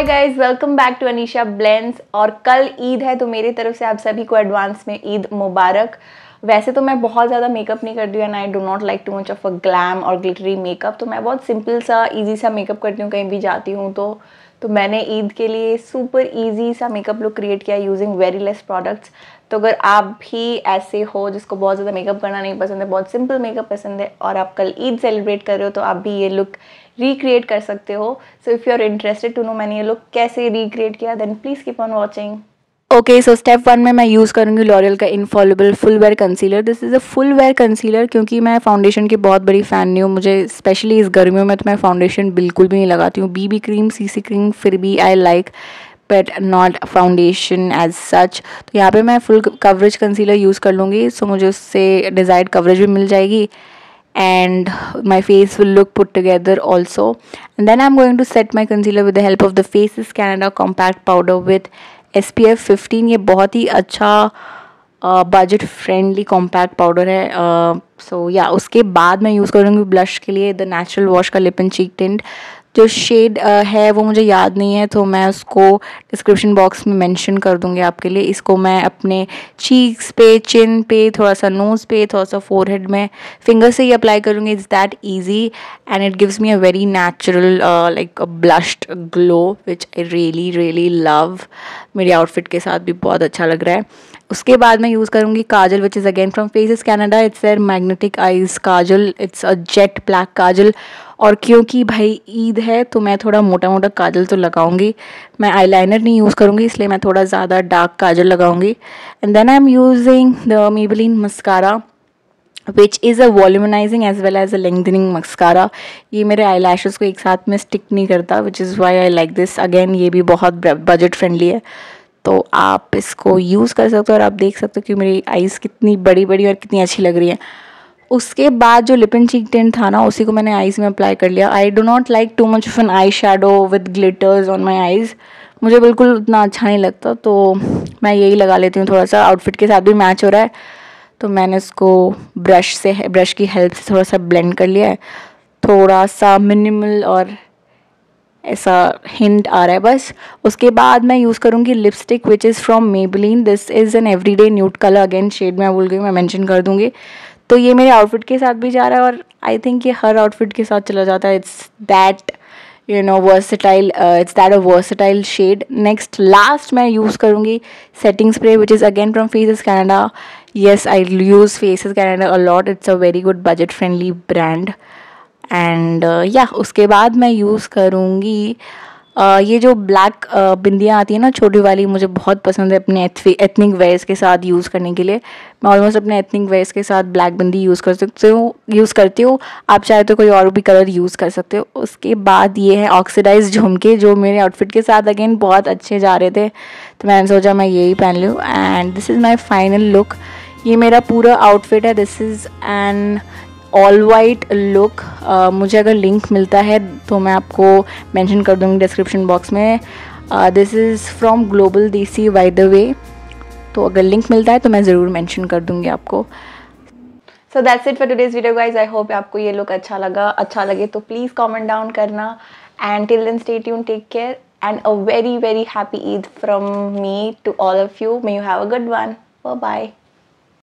hi guys welcome back to Anisha blends और कल ईद है तो मेरी तरफ से आप सभी को एडवांस में ईद मुबारक वैसे तो मैं बहुत ज़्यादा मेकअप नहीं करती हूँ and I do not like too much of a glam और ग्लिटरी मेकअप तो मैं बहुत सिंपल सा इजी सा मेकअप करती हूँ कहीं भी जाती हूँ तो तो मैंने ईद के लिए सुपर इजी सा मेकअप लुक क्रिएट किया यूजिंग वेरी लेस प्रोडक्ट्स तो अगर आप भी ऐसे हो जिसको बहुत ज़्यादा मेकअप करना नहीं पसंद है बहुत सिंपल मेकअप पसंद है और आप कल ईद सेलिब्रेट कर रहे हो तो आप भी ये लुक रिक्रिएट कर सकते हो so if you are interested to know मैंने ये लुक कैसे रिक्रिएट किया then please keep on watching okay so step one में मैं यूज़ करूँगी लॉरियल का infallible full wear concealer this is a full wear concealer क्योंकि मैं फाउंडेशन की बहुत बड़ी फ़ैन नहीं हूँ मुझे स्पेशली इस गर्मियों में तो मैं फाउंडेशन बिल्कुल भी नहीं लगाती हूँ बीबी क्रीम सीसी क्रीम फिर भी I like but not foundation as such तो यहाँ पे मैं फुल कवरेज कंसीलर यूज़ कर लूँगी सो मुझे उससे डिज़ायर्ड कवरेज भी मिल जाएगी and my face will look put together also and then I am going to set my concealer with the help of the Faces Canada compact powder with S P F fifteen ये बहुत ही अच्छा budget friendly compact powder है सो या उसके बाद मैं use करूँगी blush के लिए द नेचुरल वॉश का लिप एंड चीक टेंट जो शेड uh, है वो मुझे याद नहीं है तो मैं उसको डिस्क्रिप्शन बॉक्स में मेंशन कर दूंगी आपके लिए इसको मैं अपने चीक्स पे चिन पे थोड़ा सा नोज़ पे थोड़ा सा फोरहेड में फिंगर से ही अप्लाई करूँगी it's that easy and it gives me a very natural like blushed glow which I really really love मेरे आउटफिट के साथ भी बहुत अच्छा लग रहा है उसके बाद मैं यूज़ करूँगी kajal which is again from Faces Canada it's their magnetic eyes kajal it's a jet black kajal और क्योंकि भाई ईद है तो मैं थोड़ा मोटा मोटा काजल तो लगाऊंगी मैं आईलाइनर नहीं यूज़ करूँगी इसलिए मैं थोड़ा ज़्यादा डार्क काजल लगाऊंगी and then I am using the Maybelline mascara which is a volumising as well as a lengthening mascara ये मेरे आई लैशेज़ को एक साथ में स्टिक नहीं करता which is why I like this again ये भी बहुत बजट फ्रेंडली है तो आप इसको यूज़ कर सकते हो और आप देख सकते हो कि मेरी आईज़ कितनी बड़ी बड़ी और कितनी अच्छी लग रही हैं उसके बाद जो लिप एंड चीक टेंट था ना उसी को मैंने आईज़ में अप्लाई कर लिया I do not like too much of an eye shadow with glitters on my eyes मुझे बिल्कुल उतना अच्छा नहीं लगता तो मैं यही लगा लेती हूँ थोड़ा सा आउटफिट के साथ भी मैच हो रहा है तो मैंने इसको ब्रश से ब्रश की हेल्प से थोड़ा सा ब्लेंड कर लिया है थोड़ा सा मिनिमल और ऐसा हिंट आ रहा है बस उसके बाद मैं यूज़ करूँगी lipstick which is from Maybelline this is an everyday nude colour again shade मैं भूल गई मैं मेंशन कर दूँगी तो ये मेरे आउटफिट के साथ भी जा रहा है और आई थिंक ये हर आउटफिट के साथ चला जाता है it's that you know versatile it's that a versatile shade next last मैं यूज़ करूँगी setting spray which is again from Faces Canada yes I use Faces Canada a lot it's a very good budget friendly brand and या उसके बाद मैं use करूँगी uh, ये जो black बिंदियाँ आती है ना छोटी वाली मुझे बहुत पसंद है अपने एथनिक वेयर्स के साथ यूज़ करने के लिए मैं ऑलमोस्ट अपने एथनिक वेयर्स के साथ ब्लैक बिंदी यूज़ कर सकते हो यूज़ करती हूँ आप चाहे तो कोई और भी कलर यूज़ कर सकते हो उसके बाद ये है ऑक्सीडाइज झुमके जो मेरे आउटफिट के साथ अगेन बहुत अच्छे जा रहे थे तो मैंने सोचा मैं यही पहन लूँ and this is my final look ये मेरा पूरा आउटफिट है this is an all white look मुझे अगर लिंक मिलता है तो मैं आपको मेंशन कर दूँगी डिस्क्रिप्शन बॉक्स में this is from global C Y by the way अगर लिंक मिलता है तो मैं ज़रूर मैंशन कर दूँगी आपको so that's it for today's video guys I hope आपको ये लुक अच्छा लगा अच्छा लगे तो प्लीज़ कॉमेंट डाउन करना एंड टिल देन स्टेट यून take care and a very very happy Eid from me to all of you may you have a good one bye